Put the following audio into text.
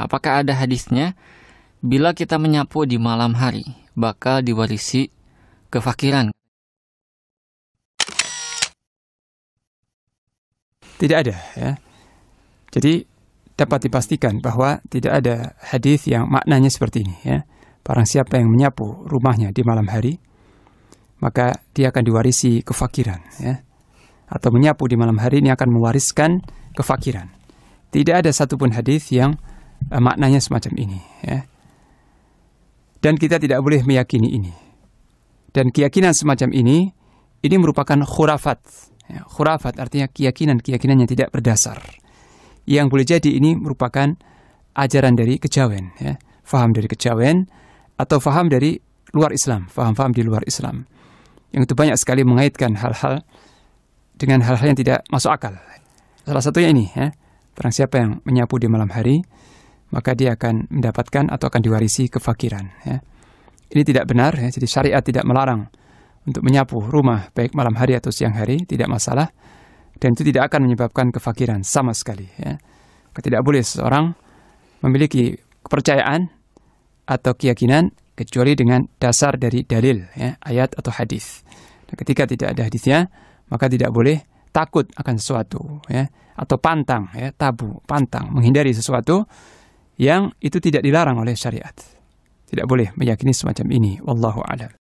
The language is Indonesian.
Apakah ada hadisnya? Bila kita menyapu di malam hari, bakal diwarisi kefakiran. Tidak ada ya. Jadi dapat dipastikan bahwa tidak ada hadis yang maknanya seperti ini ya. Barang siapa yang menyapu rumahnya di malam hari, maka dia akan diwarisi kefakiran ya. Atau menyapu di malam hari ini akan mewariskan kefakiran. Tidak ada satupun hadis yang Eh, maknanya semacam ini ya. Dan kita tidak boleh meyakini ini. Dan keyakinan semacam ini ini merupakan khurafat. Ya, khurafat artinya keyakinan-keyakinan yang tidak berdasar. Yang boleh jadi ini merupakan ajaran dari kejawen, ya. Faham dari kejawen atau faham dari luar Islam, faham-faham di luar Islam. Yang itu banyak sekali mengaitkan hal-hal dengan hal-hal yang tidak masuk akal. Salah satunya ini, ya. Terang siapa yang menyapu di malam hari, maka dia akan mendapatkan atau akan diwarisi kefakiran. Ya. Ini tidak benar, ya. jadi syariat tidak melarang untuk menyapu rumah baik malam hari atau siang hari, tidak masalah. Dan itu tidak akan menyebabkan kefakiran sama sekali. Ya. Tidak boleh seorang memiliki kepercayaan atau keyakinan kecuali dengan dasar dari dalil, ya, ayat atau hadis. Dan ketika tidak ada hadisnya, maka tidak boleh takut akan sesuatu, ya, atau pantang, ya, tabu, pantang, menghindari sesuatu yang itu tidak dilarang oleh syariat. Tidak boleh meyakini semacam ini. Wallahu a'lam.